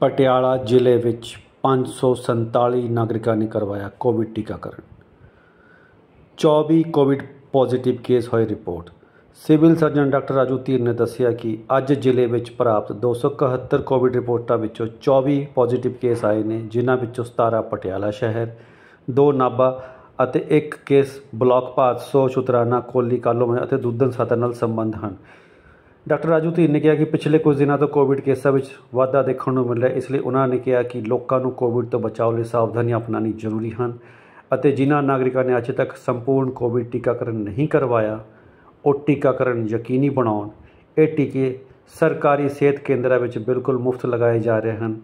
ਪਟਿਆਲਾ ਜ਼ਿਲ੍ਹੇ ਵਿੱਚ 547 ਨਾਗਰਿਕਾਂ ਨੇ ਕਰਵਾਇਆ ਕੋਵਿਡ ਟੀਕਾਕਰਨ 24 ਕੋਵਿਡ ਪੋਜ਼ਿਟਿਵ ਕੇਸ ਹੋਏ report civil surgeon doctor Raju Dhir ਨੇ ਦੱਸਿਆ ਕਿ ਅੱਜ ਜ਼ਿਲ੍ਹੇ ਵਿੱਚ ਪ੍ਰਾਪਤ 271 ਕੋਵਿਡ ਰਿਪੋਰਟਾਂ ਵਿੱਚੋਂ 24 ਪੋਜ਼ਿਟਿਵ ਕੇਸ ਆਏ ਨੇ ਜਿਨ੍ਹਾਂ ਵਿੱਚੋਂ 17 ਪਟਿਆਲਾ ਸ਼ਹਿਰ 2 ਨਾਬਾ ਅਤੇ 1 ਕੇਸ ਬਲਾਕ ਭਾਦਸੋ ਸ਼ੁਤਰਾਣਾ ਕੋਲੀ ਕਾਲੋ ਅਤੇ ਦੁੱਧਨ ਸਤਨ ਨਾਲ ਸੰਬੰਧ ਹਨ ਡਾਕਟਰ ਰਾਜੂ ਧੀਰ ਨੇ ਕਿਹਾ ਕਿ ਪਿਛਲੇ ਕੁਝ ਦਿਨਾਂ ਤੋਂ ਕੋਵਿਡ ਕੇਸਾਂ ਵਿੱਚ ਵਾਧਾ ਦੇਖਣ ਨੂੰ ਮਿਲਿਆ ਇਸ ਲਈ ਉਹਨਾਂ ਨੇ ਕਿਹਾ ਕਿ ਲੋਕਾਂ ਨੂੰ ਕੋਵਿਡ ਤੋਂ ਬਚਾਅ ਲਈ ਸਾਵਧਾਨੀਆਂ ਅਪਣਾਉਣੀ ਜ਼ਰੂਰੀ ਹਨ ਅਤੇ ਜਿਨ੍ਹਾਂ ਨਾਗਰਿਕਾਂ ਨੇ ਅਜੇ ਤੱਕ ਸੰਪੂਰਨ ਕੋਵਿਡ ਟੀਕਾਕਰਨ ਨਹੀਂ ਕਰਵਾਇਆ ਉਹ ਟੀਕਾਕਰਨ ਯਕੀਨੀ ਬਣਾਉਣ ਇਹ ਟੀਕੇ ਸਰਕਾਰੀ ਸਿਹਤ ਕੇਂਦਰਾਂ ਵਿੱਚ ਬਿਲਕੁਲ ਮੁਫਤ ਲਗਾਏ ਜਾ ਰਹੇ ਹਨ